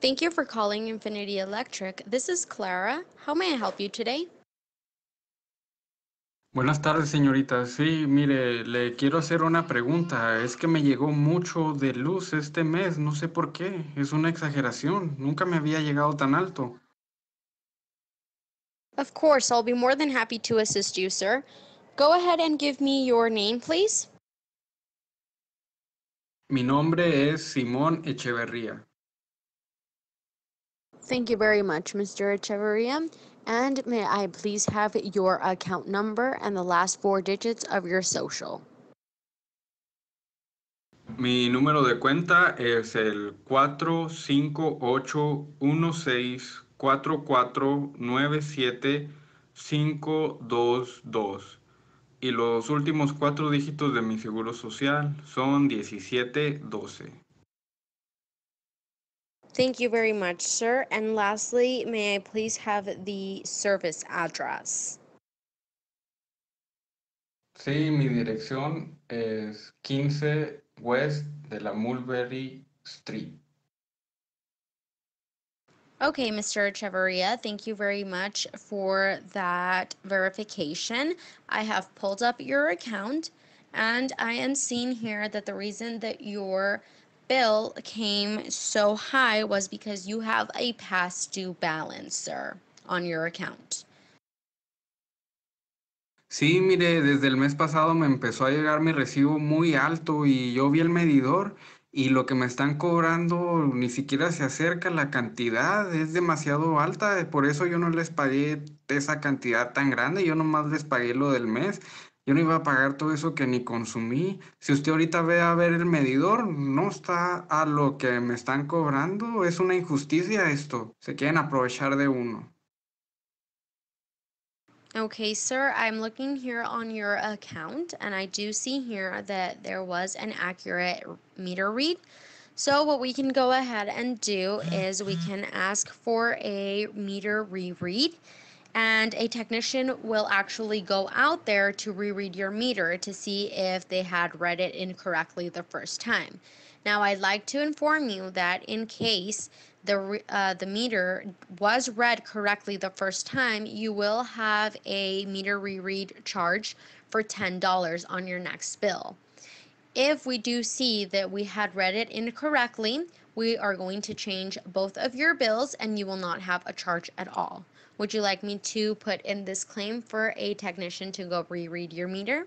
Thank you for calling Infinity Electric. This is Clara. How may I help you today? Buenas tardes, señorita. Sí, mire, le quiero hacer una pregunta. Es que me llegó mucho de luz este mes, no sé por qué. Es una exageración. Nunca me había llegado tan alto. Of course, I'll be more than happy to assist you, sir. Go ahead and give me your name, please. Mi nombre es Simón Echeverría. Thank you very much, Mr. Echeverria. And may I please have your account number and the last four digits of your social? Mi número de cuenta es el 458164497522 y los últimos cuatro dígitos de mi seguro social son 1712. Thank you very much, sir. And lastly, may I please have the service address? Sí, mi dirección es 15 West de la Mulberry Street. Okay, Mr. Echeverria, thank you very much for that verification. I have pulled up your account and I am seeing here that the reason that your bill came so high was because you have a past due balance, on your account. Sí, mire, desde el mes pasado me empezó a llegar mi recibo muy alto y yo vi el medidor y lo que me están cobrando ni siquiera se acerca la cantidad, es demasiado alta, por eso yo no les pagué esa cantidad tan grande, yo nomás les pagué lo del mes, yo no iba a pagar todo eso que ni consumí. Si usted ahorita ve a ver el medidor, no está a lo que me están cobrando, es una injusticia esto. Se quieren aprovechar de uno. Okay, sir, I'm looking here on your account and I do see here that there was an accurate meter read. So what we can go ahead and do mm. is we can ask for a meter reread. and a technician will actually go out there to reread your meter to see if they had read it incorrectly the first time. Now, I'd like to inform you that in case the, uh, the meter was read correctly the first time, you will have a meter reread charge for $10 on your next bill. If we do see that we had read it incorrectly, we are going to change both of your bills and you will not have a charge at all. Would you like me to put in this claim for a technician to go reread your meter?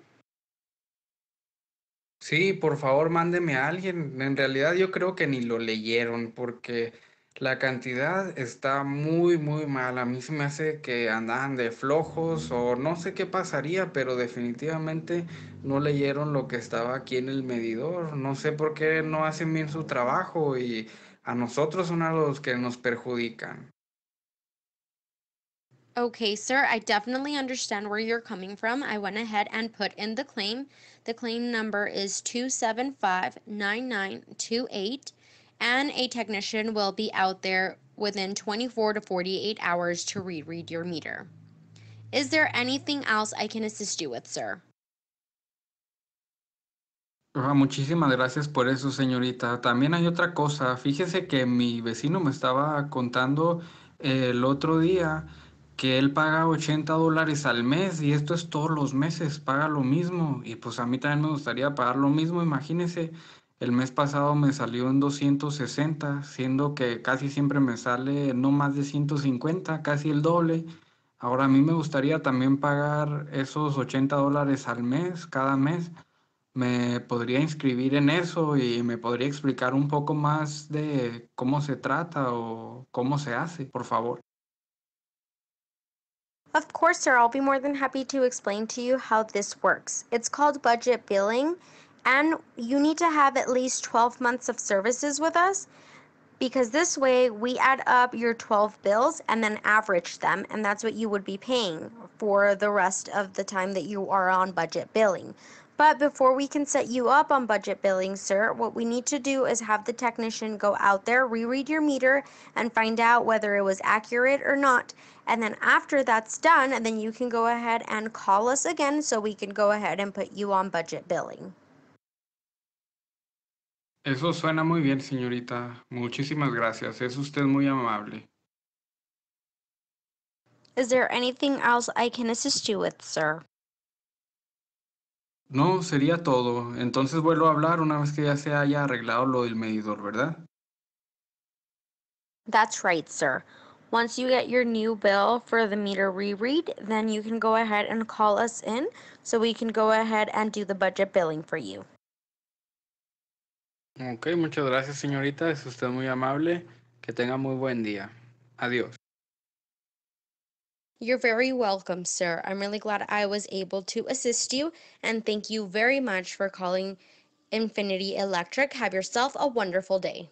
Sí, por favor, mándeme a alguien. En realidad yo creo que ni lo leyeron porque la cantidad está muy, muy mal. A mí se me hace que andaban de flojos o no sé qué pasaría, pero definitivamente no leyeron lo que estaba aquí en el medidor. No sé por qué no hacen bien su trabajo y a nosotros son a los que nos perjudican. Okay, sir, I definitely understand where you're coming from. I went ahead and put in the claim. The claim number is 2759928 and a technician will be out there within 24 to 48 hours to reread your meter. Is there anything else I can assist you with, sir? Ah, muchísimas gracias por eso, señorita. También hay otra cosa. Fíjese que mi vecino me estaba contando el otro día que él paga 80 dólares al mes y esto es todos los meses, paga lo mismo y pues a mí también me gustaría pagar lo mismo, imagínense, el mes pasado me salió en 260, siendo que casi siempre me sale no más de 150, casi el doble. Ahora a mí me gustaría también pagar esos 80 dólares al mes, cada mes. Me podría inscribir en eso y me podría explicar un poco más de cómo se trata o cómo se hace, por favor. Of course, sir, I'll be more than happy to explain to you how this works. It's called budget billing, and you need to have at least 12 months of services with us because this way we add up your 12 bills and then average them, and that's what you would be paying for the rest of the time that you are on budget billing. But before we can set you up on budget billing, sir, what we need to do is have the technician go out there, reread your meter, and find out whether it was accurate or not. And then after that's done, then you can go ahead and call us again so we can go ahead and put you on budget billing. Eso suena muy bien, señorita. Muchísimas gracias. Es usted muy amable. Is there anything else I can assist you with, sir? No, sería todo. Entonces vuelvo a hablar una vez que ya se haya arreglado lo del medidor, ¿verdad? That's right, sir. Once you get your new bill for the meter reread, then you can go ahead and call us in so we can go ahead and do the budget billing for you. Ok, muchas gracias, señorita. Es usted muy amable. Que tenga muy buen día. Adiós. You're very welcome, sir. I'm really glad I was able to assist you, and thank you very much for calling Infinity Electric. Have yourself a wonderful day.